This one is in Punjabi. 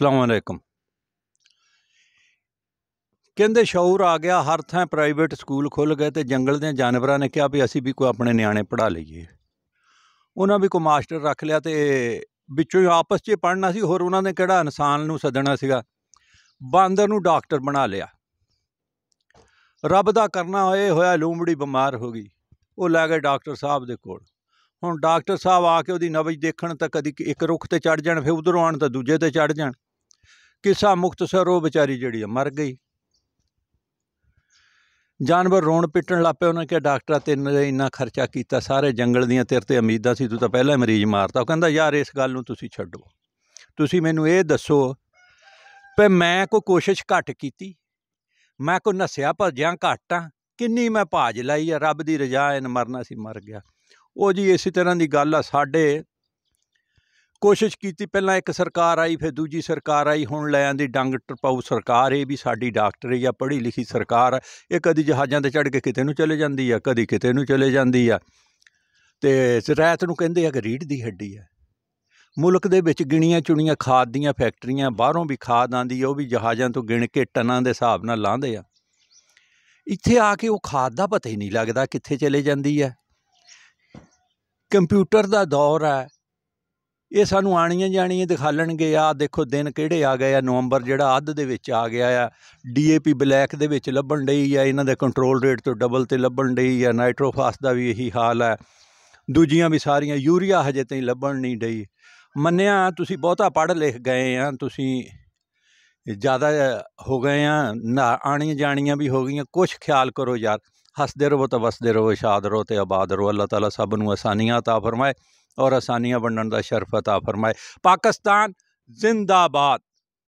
ਅਲੈਕਮ ਕਹਿੰਦੇ ਸ਼ੌਰ ਆ ਗਿਆ ਹਰ ਥਾਂ ਪ੍ਰਾਈਵੇਟ ਸਕੂਲ ਖੁੱਲ ਗਏ ਤੇ ਜੰਗਲ ਦੇ ਜਾਨਵਰਾਂ ਨੇ ਕਿਹਾ ਵੀ ਅਸੀਂ ਵੀ ਕੋਈ ਆਪਣੇ ਨਿਆਣੇ ਪੜਾ ਲਈਏ ਉਹਨਾਂ ਵੀ ਕੋ ਮਾਸਟਰ ਰੱਖ ਲਿਆ ਤੇ ਵਿੱਚੋਂ ਆਪਸ 'ਚ ਪੜਨਾ ਸੀ ਹੋਰ ਉਹਨਾਂ ਨੇ ਕਿਹੜਾ ਇਨਸਾਨ ਨੂੰ ਸੱਜਣਾ ਸੀਗਾ ਬਾਂਦਰ ਨੂੰ ਡਾਕਟਰ ਬਣਾ ਲਿਆ ਰੱਬ ਦਾ ਕਰਨਾ ਹੋਏ ਹੋਇਆ ਲੂੰਬੜੀ ਬਿਮਾਰ ਹੋ ਗਈ ਉਹ ਲੈ ਗਏ ਡਾਕਟਰ ਸਾਹਿਬ ਦੇ ਕੋਲ ਹੁਣ ਡਾਕਟਰ ਸਾਹਿਬ ਆ ਕੇ ਉਹਦੀ ਨਬਜ ਦੇਖਣ ਤਾਂ ਕਦੀ ਇੱਕ ਰੁੱਖ ਤੇ ਚੜ ਜਾਣ ਫਿਰ ਉਧਰੋਂ ਆਣ ਤਾਂ ਦੂਜੇ ਤੇ ਚੜ ਜਾਣ ਕਿਸਾ ਮੁਖਤਸਰ ਉਹ ਵਿਚਾਰੀ ਜਿਹੜੀ ਆ ਮਰ ਗਈ ਜਾਨਵਰ ਰੋਣ ਪਿੱਟਣ ਲੱਪੇ ਉਹਨਾਂ ਕਿਹਾ ਡਾਕਟਰਾਂ ਤੇ ਇੰਨਾ ਖਰਚਾ ਕੀਤਾ ਸਾਰੇ ਜੰਗਲ ਦੀਆਂ ਤੇਰੇ ਤੇ ਉਮੀਦਾਂ ਸੀ ਤੂੰ ਤਾਂ ਪਹਿਲਾਂ ਹੀ ਮਰੀਜ਼ ਮਾਰਤਾ ਉਹ ਕਹਿੰਦਾ ਯਾਰ ਇਸ ਗੱਲ ਨੂੰ ਤੁਸੀਂ ਛੱਡੋ ਤੁਸੀਂ ਮੈਨੂੰ ਇਹ ਦੱਸੋ ਪੇ ਮੈਂ ਕੋ ਕੋਸ਼ਿਸ਼ ਘੱਟ ਕੀਤੀ ਮੈਂ ਕੋ ਨਸਿਆ ਭਜਿਆ ਘਾਟਾਂ ਕਿੰਨੀ ਮੈਂ ਭਾਜ ਲਈ ਆ ਰੱਬ ਦੀ ਰਜਾ ਇਹਨ ਮਰਨਾ ਸੀ ਮਰ ਗਿਆ ਉਹ ਜੀ ਇਸੇ ਤਰ੍ਹਾਂ ਦੀ ਗੱਲ ਆ ਸਾਡੇ ਕੋਸ਼ਿਸ਼ ਕੀਤੀ ਪਹਿਲਾਂ ਇੱਕ ਸਰਕਾਰ ਆਈ ਫਿਰ ਦੂਜੀ ਸਰਕਾਰ ਆਈ ਹੁਣ ਲੈ ਆਂਦੀ ਡੰਗ ਟਰਪਾਉ ਸਰਕਾਰ ਇਹ ਵੀ ਸਾਡੀ ਡਾਕਟਰ ਜਾਂ ਪੜ੍ਹੀ ਲਿਖੀ ਸਰਕਾਰ ਇਹ ਕਦੀ ਜਹਾਜ਼ਾਂ ਤੇ ਚੜ ਕੇ ਕਿਤੇ ਨੂੰ ਚਲੇ ਜਾਂਦੀ ਆ ਕਦੀ ਕਿਤੇ ਨੂੰ ਚਲੇ ਜਾਂਦੀ ਆ ਤੇ ਜ਼ਰਾਇਤ ਨੂੰ ਕਹਿੰਦੇ ਆ ਕਿ ਰੀੜ ਦੀ ਹੱਡੀ ਆ ਮੁਲਕ ਦੇ ਵਿੱਚ ਗਿਣੀਆਂ ਚੁਣੀਆਂ ਖਾਦ ਦੀਆਂ ਫੈਕਟਰੀਆਂ ਬਾਹਰੋਂ ਵੀ ਖਾਦ ਆਂਦੀ ਆ ਉਹ ਵੀ ਜਹਾਜ਼ਾਂ ਤੋਂ ਗਿਣ ਕੇ ਟਨਾਂ ਦੇ ਹਿਸਾਬ ਨਾਲ ਲਾਂਦੇ ਆ ਇੱਥੇ ਆ ਕੇ ਉਹ ਖਾਦ ਦਾ ਪਤਾ ਹੀ ਨਹੀਂ ਲੱਗਦਾ ਕਿੱਥੇ ਚਲੇ ਜਾਂਦੀ ਆ ਕੰਪਿਊਟਰ ਦਾ ਦੌਰ ਆ ਇਹ ਸਾਨੂੰ ਆਣੀਆਂ ਜਾਣੀਆਂ ਦਿਖਾ ਆ ਦੇਖੋ ਦਿਨ ਕਿਹੜੇ ਆ ਗਏ ਆ ਨਵੰਬਰ ਜਿਹੜਾ ਅੱਧ ਦੇ ਵਿੱਚ ਆ ਗਿਆ ਆ ਡੀਏਪੀ ਬਲੈਕ ਦੇ ਵਿੱਚ ਲੱਭਣ ਡਈ ਆ ਇਹਨਾਂ ਦੇ ਕੰਟਰੋਲ ਰੇਟ ਤੋਂ ਡਬਲ ਤੇ ਲੱਭਣ ਡਈ ਆ ਨਾਈਟ੍ਰੋਫਾਸ ਦਾ ਵੀ ਇਹੀ ਹਾਲ ਆ ਦੂਜੀਆਂ ਵੀ ਸਾਰੀਆਂ ਯੂਰੀਆ ਹਜੇ ਤਾਈਂ ਲੱਭਣ ਨਹੀਂ ਡਈ ਮੰਨਿਆ ਤੁਸੀਂ ਬਹੁਤਾ ਪੜ੍ਹ ਲਿਖ ਗਏ ਆ ਤੁਸੀਂ ਜ਼ਿਆਦਾ ਹੋ ਗਏ ਆ ਆਣੀਆਂ ਜਾਣੀਆਂ ਵੀ ਹੋ ਗਈਆਂ ਕੁਝ ਖਿਆਲ ਕਰੋ ਯਾਰ ਹੱਸਦੇ ਰਹੋ ਤਾਂ ਵਸਦੇ ਰਹੋ ਸ਼ਾਦ ਰਹੋ ਤੇ ਆਬਾਦ ਰਹੋ ਅੱਲਾਹ ਤਾਲਾ ਸਭ ਨੂੰ ਆਸਾਨੀਆਂ عطا ਫਰਮਾਏ ਔਰ ਆਸਾਨੀਆਂ ਵੰਡਣ ਦਾ ਸ਼ਰਫਤ ਆ ਫਰਮਾਏ ਪਾਕਿਸਤਾਨ ਜ਼ਿੰਦਾਬਾਦ